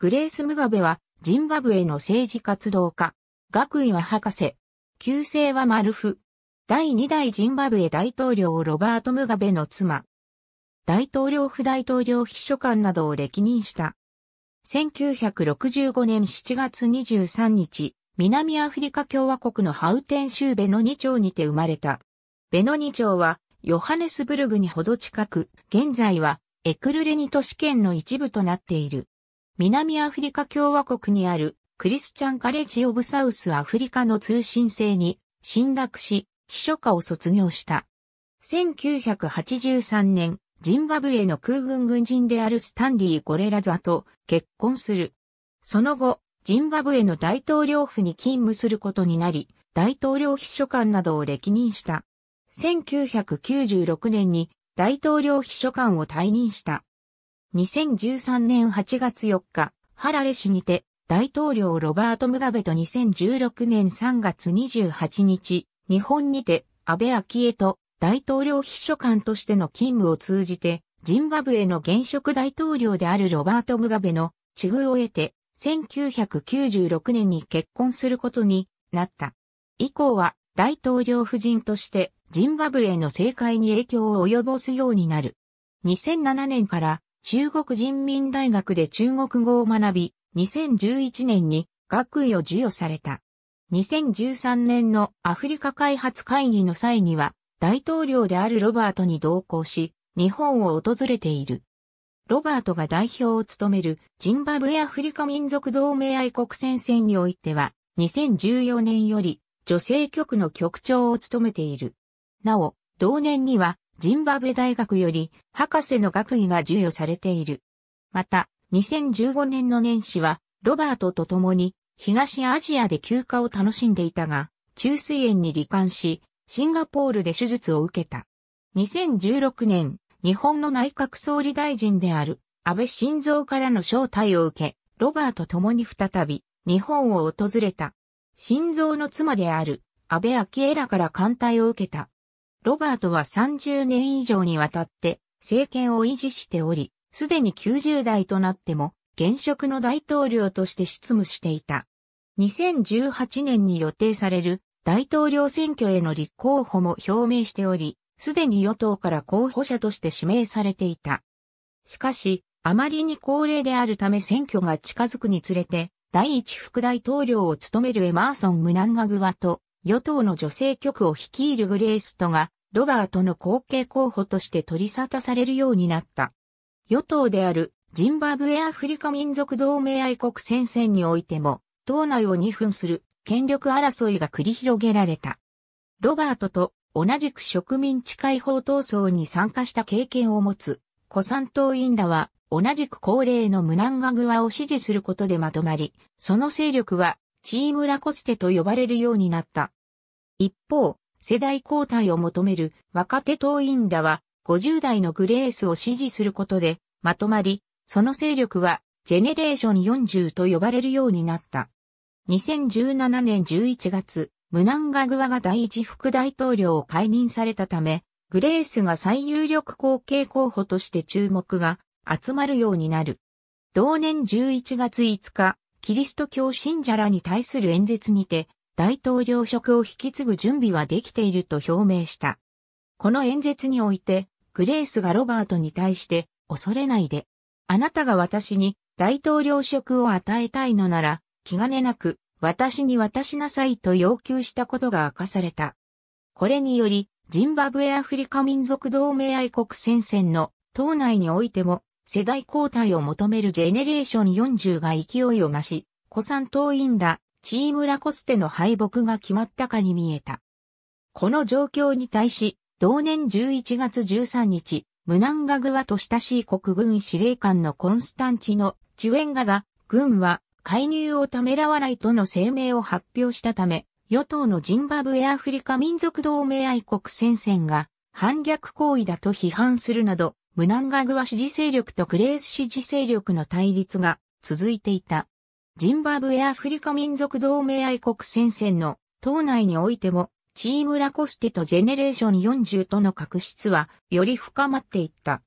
グレース・ムガベは、ジンバブエの政治活動家。学位は博士。旧姓はマルフ。第2代ジンバブエ大統領ロバート・ムガベの妻。大統領府大統領秘書官などを歴任した。1965年7月23日、南アフリカ共和国のハウテン州ベノニ町にて生まれた。ベノニ町は、ヨハネスブルグにほど近く、現在は、エクルレニ都市圏の一部となっている。南アフリカ共和国にあるクリスチャンカレッジオブサウスアフリカの通信制に進学し、秘書課を卒業した。1983年、ジンバブエの空軍軍人であるスタンリー・ゴレラザと結婚する。その後、ジンバブエの大統領府に勤務することになり、大統領秘書官などを歴任した。1996年に大統領秘書官を退任した。2013年8月4日、ハラレ氏にて、大統領ロバート・ムガベと2016年3月28日、日本にて、安倍昭恵と大統領秘書官としての勤務を通じて、ジンバブエの現職大統領であるロバート・ムガベの地遇を得て、1996年に結婚することになった。以降は大統領夫人としてジンバブエの政界に影響を及ぼすようになる。2007年から中国人民大学で中国語を学び、2011年に学位を授与された。2013年のアフリカ開発会議の際には、大統領であるロバートに同行し、日本を訪れている。ロバートが代表を務めるジンバブエアフリカ民族同盟愛国戦線においては、2014年より女性局の局長を務めている。なお、同年にはジンバブエ大学より博士の学位が授与されている。また、2015年の年始は、ロバートと共に東アジアで休暇を楽しんでいたが、中水炎に罹患し、シンガポールで手術を受けた。2016年、日本の内閣総理大臣である安倍晋三からの招待を受け、ロバーと共に再び日本を訪れた。晋三の妻である安倍昭恵らから艦隊を受けた。ロバートは30年以上にわたって政権を維持しており、すでに90代となっても現職の大統領として執務していた。2018年に予定される大統領選挙への立候補も表明しており、すでに与党から候補者として指名されていた。しかし、あまりに高齢であるため選挙が近づくにつれて、第一副大統領を務めるエマーソン・ムナンガグワと与党の女性局を率いるグレーストが、ロバートの後継候補として取り沙汰されるようになった。与党であるジンバブエアフリカ民族同盟愛国戦線においても、党内を二分する権力争いが繰り広げられた。ロバートと同じく植民地解放闘争に参加した経験を持つ、古参党員らは同じく高齢のムナンガグアを支持することでまとまり、その勢力はチームラコステと呼ばれるようになった。一方、世代交代を求める若手党員らは50代のグレースを支持することでまとまり、その勢力はジェネレーション40と呼ばれるようになった。2017年11月、ムナンガグワが第一副大統領を解任されたため、グレースが最有力後継候補として注目が集まるようになる。同年11月5日、キリスト教信者らに対する演説にて、大統領職を引き継ぐ準備はできていると表明した。この演説において、グレースがロバートに対して、恐れないで。あなたが私に大統領職を与えたいのなら、気兼ねなく、私に渡しなさいと要求したことが明かされた。これにより、ジンバブエアフリカ民族同盟愛国戦線の党内においても世代交代を求めるジェネレーション40が勢いを増し、古参党員ら、チームラコステの敗北が決まったかに見えた。この状況に対し、同年11月13日、ムナンガグワと親しい国軍司令官のコンスタンチのチュエンガが、軍は介入をためらわないとの声明を発表したため、与党のジンバブエアフリカ民族同盟愛国戦線が反逆行為だと批判するなど、ムナンガグワ支持勢力とクレース支持勢力の対立が続いていた。ジンバブエアフリカ民族同盟愛国戦線の党内においても、チームラコステとジェネレーション40との確執はより深まっていった。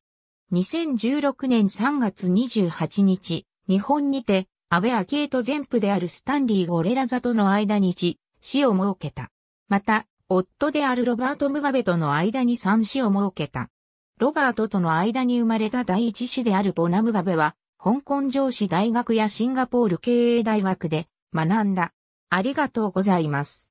2016年3月28日、日本にて、安倍昭恵と前夫であるスタンリー・ゴレラザとの間に死を設けた。また、夫であるロバート・ムガベとの間に3死を設けた。ロバートとの間に生まれた第一子であるボナムガベは、香港上司大学やシンガポール経営大学で学んだ。ありがとうございます。